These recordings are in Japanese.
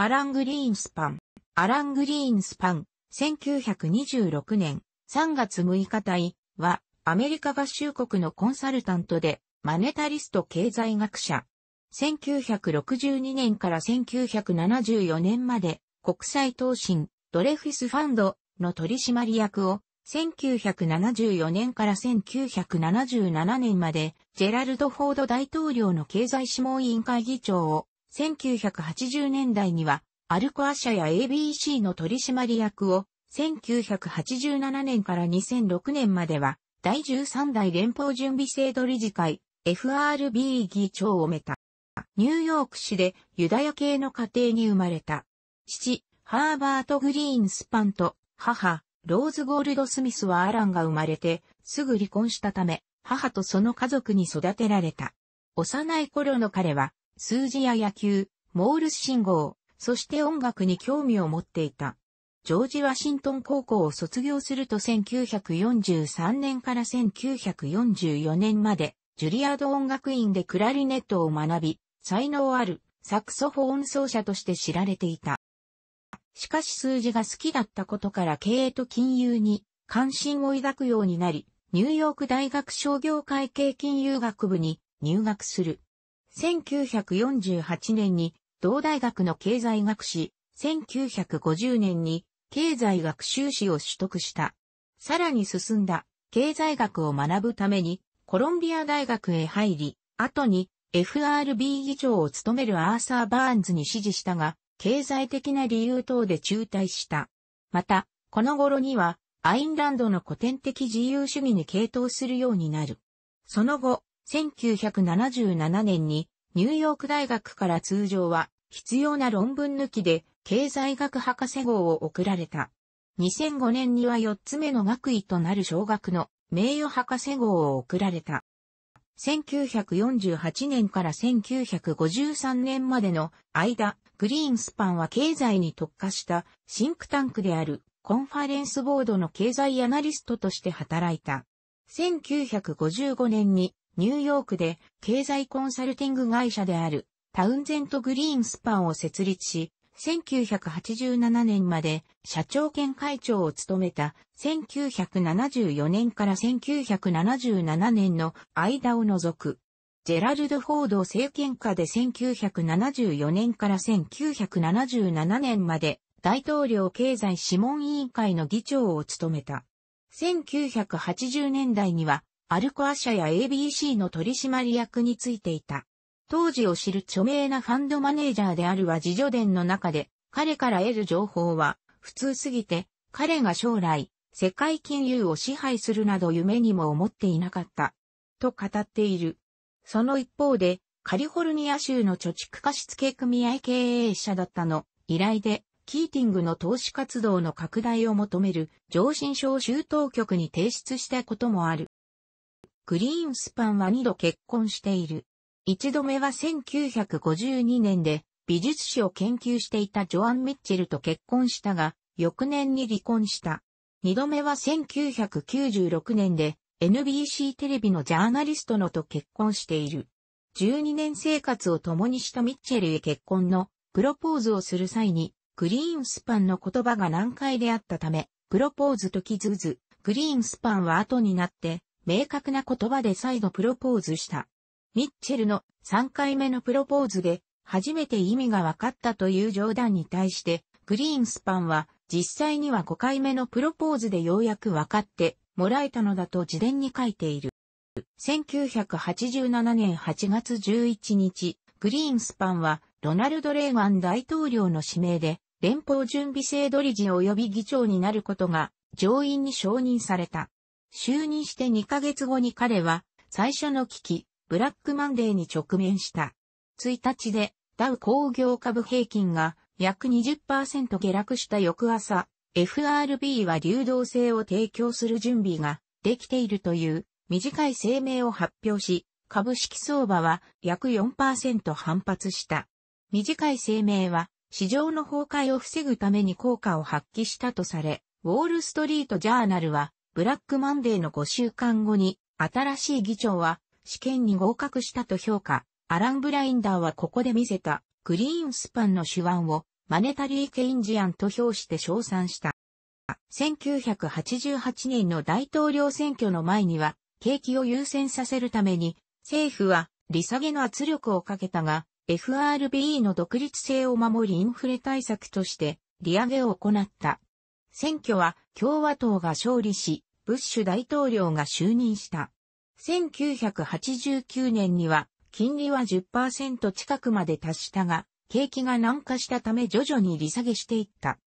アラン・グリーンスパン。アラン・グリーンスパン、1926年3月6日隊は、アメリカ合衆国のコンサルタントで、マネタリスト経済学者。1962年から1974年まで、国際投信、ドレフィスファンドの取締役を、1974年から1977年まで、ジェラルド・フォード大統領の経済諮問委員会議長を1980年代には、アルコア社や ABC の取締役を、1987年から2006年までは、第13代連邦準備制度理事会、FRB 議長をめた。ニューヨーク市でユダヤ系の家庭に生まれた。父、ハーバート・グリーンスパンと母、ローズ・ゴールド・スミスはアランが生まれて、すぐ離婚したため、母とその家族に育てられた。幼い頃の彼は、数字や野球、モールス信号、そして音楽に興味を持っていた。ジョージ・ワシントン高校を卒業すると1943年から1944年まで、ジュリアード音楽院でクラリネットを学び、才能あるサクソフォン奏者として知られていた。しかし数字が好きだったことから経営と金融に関心を抱くようになり、ニューヨーク大学商業会計金融学部に入学する。1948年に同大学の経済学士、1950年に経済学修士を取得した。さらに進んだ経済学を学ぶためにコロンビア大学へ入り、後に FRB 議長を務めるアーサー・バーンズに指示したが、経済的な理由等で中退した。また、この頃には、アインランドの古典的自由主義に傾倒するようになる。その後、1977年にニューヨーク大学から通常は必要な論文抜きで経済学博士号を贈られた。2005年には4つ目の学位となる小学の名誉博士号を贈られた。1948年から1953年までの間、グリーンスパンは経済に特化したシンクタンクであるコンファレンスボードの経済アナリストとして働いた。1955年にニューヨークで経済コンサルティング会社であるタウンゼント・グリーンスパンを設立し、1987年まで社長兼会長を務めた1974年から1977年の間を除く、ジェラルド・フォード政権下で1974年から1977年まで大統領経済諮問委員会の議長を務めた。1980年代にはアルコア社や ABC の取締役についていた。当時を知る著名なファンドマネージャーであるは自助伝の中で、彼から得る情報は、普通すぎて、彼が将来、世界金融を支配するなど夢にも思っていなかった。と語っている。その一方で、カリフォルニア州の貯蓄貸付組合経営者だったの、依頼で、キーティングの投資活動の拡大を求める上申書を州当局に提出したこともある。グリーンスパンは二度結婚している。一度目は1952年で美術史を研究していたジョアン・ミッチェルと結婚したが、翌年に離婚した。二度目は1996年で NBC テレビのジャーナリストのと結婚している。12年生活を共にしたミッチェルへ結婚のプロポーズをする際に、グリーンスパンの言葉が難解であったため、プロポーズと気づず、グリーンスパンは後になって、明確な言葉で再度プロポーズした。ミッチェルの3回目のプロポーズで初めて意味が分かったという冗談に対して、グリーンスパンは実際には5回目のプロポーズでようやく分かってもらえたのだと自伝に書いている。1987年8月11日、グリーンスパンはロナルド・レーガン大統領の指名で連邦準備制度理事及び議長になることが上院に承認された。就任して2ヶ月後に彼は最初の危機、ブラックマンデーに直面した。1日でダウ工業株平均が約20%下落した翌朝、FRB は流動性を提供する準備ができているという短い声明を発表し、株式相場は約4%反発した。短い声明は市場の崩壊を防ぐために効果を発揮したとされ、ウォールストリートジャーナルはブラックマンデーの5週間後に、新しい議長は試験に合格したと評価。アラン・ブラインダーはここで見せたグリーンスパンの手腕をマネタリー・ケインジアンと評して称賛した。1988年の大統領選挙の前には、景気を優先させるために、政府は利下げの圧力をかけたが、FRB の独立性を守りインフレ対策として利上げを行った。選挙は共和党が勝利し、ブッシュ大統領が就任した。1989年には金利は10%近くまで達したが、景気が軟化したため徐々に利下げしていった。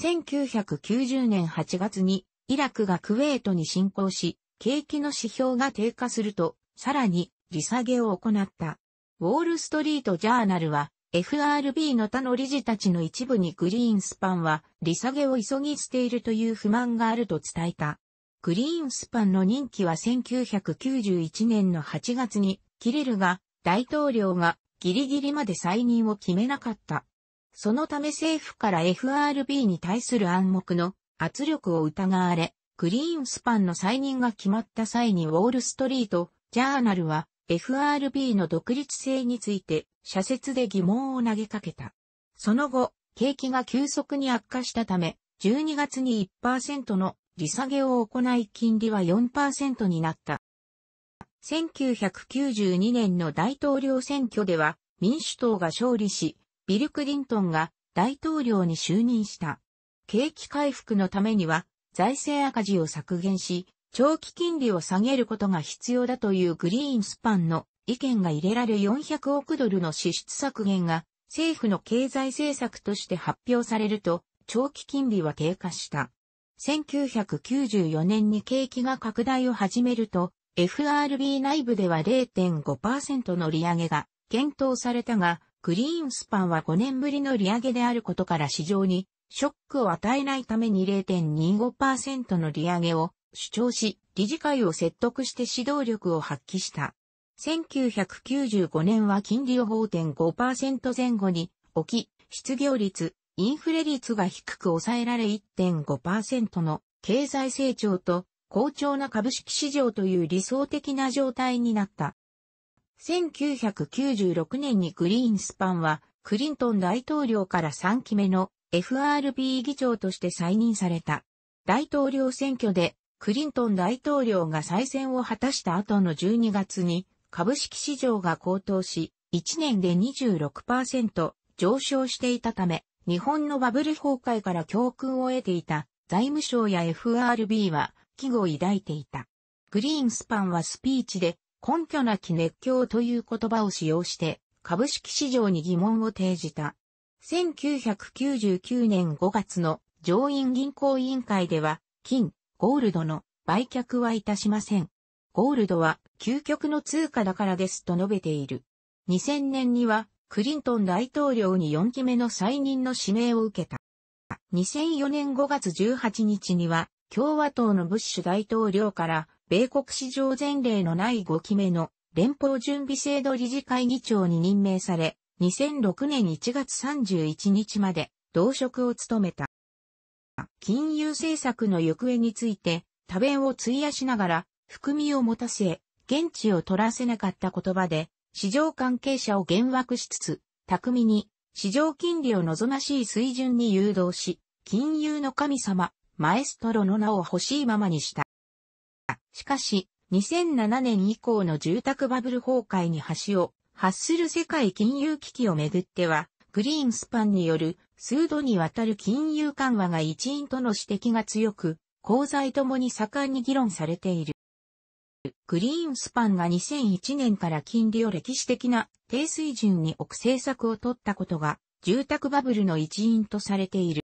1990年8月にイラクがクウェートに侵攻し、景気の指標が低下すると、さらに利下げを行った。ウォールストリートジャーナルは、FRB の他の理事たちの一部にグリーンスパンは利下げを急ぎしているという不満があると伝えた。グリーンスパンの任期は1991年の8月に切れるが、大統領がギリギリまで再任を決めなかった。そのため政府から FRB に対する暗黙の圧力を疑われ、グリーンスパンの再任が決まった際にウォールストリート、ジャーナルは FRB の独立性について社説で疑問を投げかけた。その後、景気が急速に悪化したため、12月に1%の利下げを行い金利は4%になった。1992年の大統領選挙では民主党が勝利し、ビル・クリントンが大統領に就任した。景気回復のためには財政赤字を削減し、長期金利を下げることが必要だというグリーンスパンの意見が入れられ400億ドルの支出削減が政府の経済政策として発表されると長期金利は低下した。1994年に景気が拡大を始めると、FRB 内部では0.5%の利上げが検討されたが、グリーンスパンは5年ぶりの利上げであることから市場にショックを与えないために0.25%の利上げを主張し、理事会を説得して指導力を発揮した。1995年は金利を5.5%前後に置き、失業率インフレ率が低く抑えられ1.5%の経済成長と好調な株式市場という理想的な状態になった。1996年にグリーンスパンはクリントン大統領から3期目の FRB 議長として再任された。大統領選挙でクリントン大統領が再選を果たした後の12月に株式市場が高騰し、1年で26%上昇していたため、日本のバブル崩壊から教訓を得ていた財務省や FRB は危惧を抱いていた。グリーンスパンはスピーチで根拠なき熱狂という言葉を使用して株式市場に疑問を提示た。1999年5月の上院銀行委員会では金、ゴールドの売却はいたしません。ゴールドは究極の通貨だからですと述べている。2000年にはクリントン大統領に4期目の再任の指名を受けた。2004年5月18日には、共和党のブッシュ大統領から、米国史上前例のない5期目の連邦準備制度理事会議長に任命され、2006年1月31日まで同職を務めた。金融政策の行方について、多弁を費やしながら、含みを持たせ、現地を取らせなかった言葉で、市場関係者を減惑しつつ、巧みに市場金利を望ましい水準に誘導し、金融の神様、マエストロの名を欲しいままにした。しかし、2007年以降の住宅バブル崩壊に橋を発する世界金融危機をめぐっては、グリーンスパンによる数度にわたる金融緩和が一因との指摘が強く、公財ともに盛んに議論されている。グリーンスパンが2001年から金利を歴史的な低水準に置く政策を取ったことが住宅バブルの一因とされている。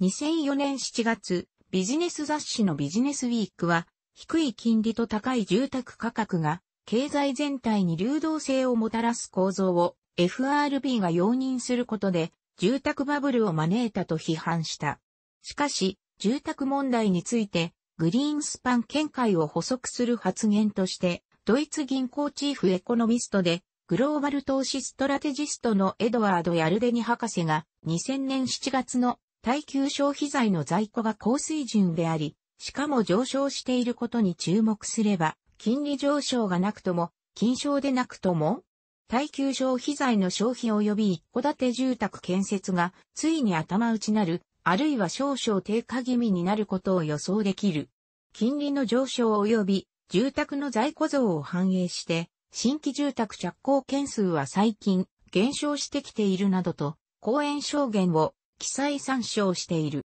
2004年7月、ビジネス雑誌のビジネスウィークは低い金利と高い住宅価格が経済全体に流動性をもたらす構造を FRB が容認することで住宅バブルを招いたと批判した。しかし、住宅問題についてグリーンスパン見解を補足する発言として、ドイツ銀行チーフエコノミストで、グローバル投資ストラテジストのエドワード・ヤルデニ博士が、2000年7月の耐久消費財の在庫が高水準であり、しかも上昇していることに注目すれば、金利上昇がなくとも、金賞でなくとも、耐久消費財の消費及び一戸建て住宅建設がついに頭打ちなるあるいは少々低下気味になることを予想できる。金利の上昇及び住宅の在庫増を反映して、新規住宅着工件数は最近減少してきているなどと、講演証言を記載参照している。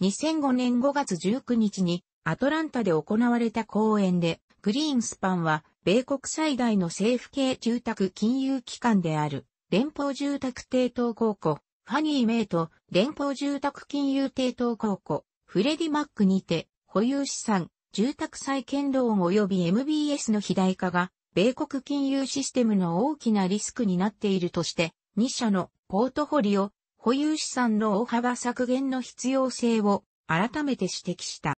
2005年5月19日にアトランタで行われた講演で、グリーンスパンは米国最大の政府系住宅金融機関である連邦住宅抵当高校ファニー・メイト、連邦住宅金融提東高校、フレディ・マックにて、保有資産、住宅再建ローン及び MBS の肥大化が、米国金融システムの大きなリスクになっているとして、2社のポートフォリオ、保有資産の大幅削減の必要性を改めて指摘した。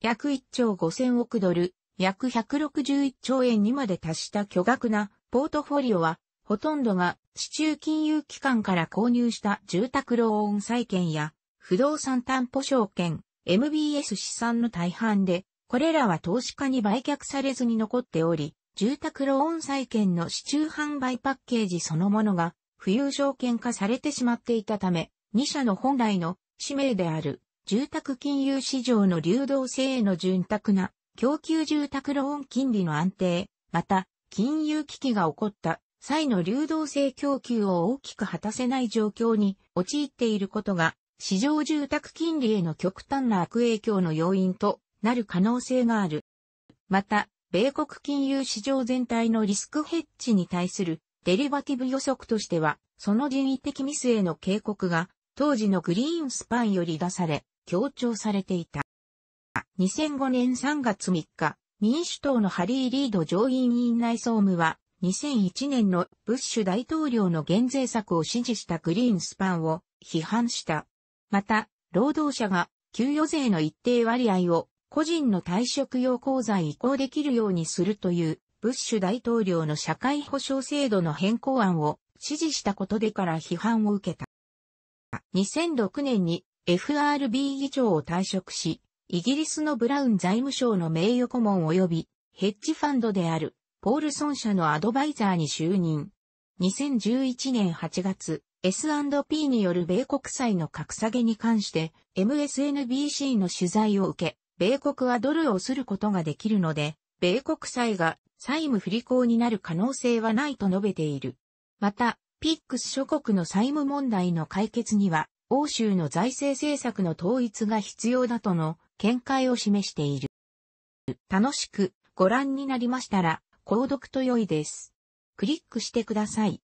約1兆5000億ドル、約161兆円にまで達した巨額なポートフォリオは、ほとんどが市中金融機関から購入した住宅ローン債券や不動産担保証券、MBS 資産の大半で、これらは投資家に売却されずに残っており、住宅ローン債券の市中販売パッケージそのものが富裕証券化されてしまっていたため、2社の本来の使命である住宅金融市場の流動性への潤沢な供給住宅ローン金利の安定、また金融危機が起こった際の流動性供給を大きく果たせない状況に陥っていることが、市場住宅金利への極端な悪影響の要因となる可能性がある。また、米国金融市場全体のリスクヘッジに対するデリバティブ予測としては、その人為的ミスへの警告が当時のグリーンスパンより出され、強調されていた。2005年3月3日、民主党のハリー・リード上院院内総務は、2001年のブッシュ大統領の減税策を支持したグリーンスパンを批判した。また、労働者が給与税の一定割合を個人の退職用口座移行できるようにするというブッシュ大統領の社会保障制度の変更案を支持したことでから批判を受けた。2006年に FRB 議長を退職し、イギリスのブラウン財務省の名誉顧問及びヘッジファンドであるポールソン社のアドバイザーに就任。2011年8月、S&P による米国債の格下げに関して MSNBC の取材を受け、米国はドルをすることができるので、米国債が債務不履行になる可能性はないと述べている。また、ピックス諸国の債務問題の解決には、欧州の財政政策の統一が必要だとの見解を示している。楽しくご覧になりましたら、購読と良いです。クリックしてください。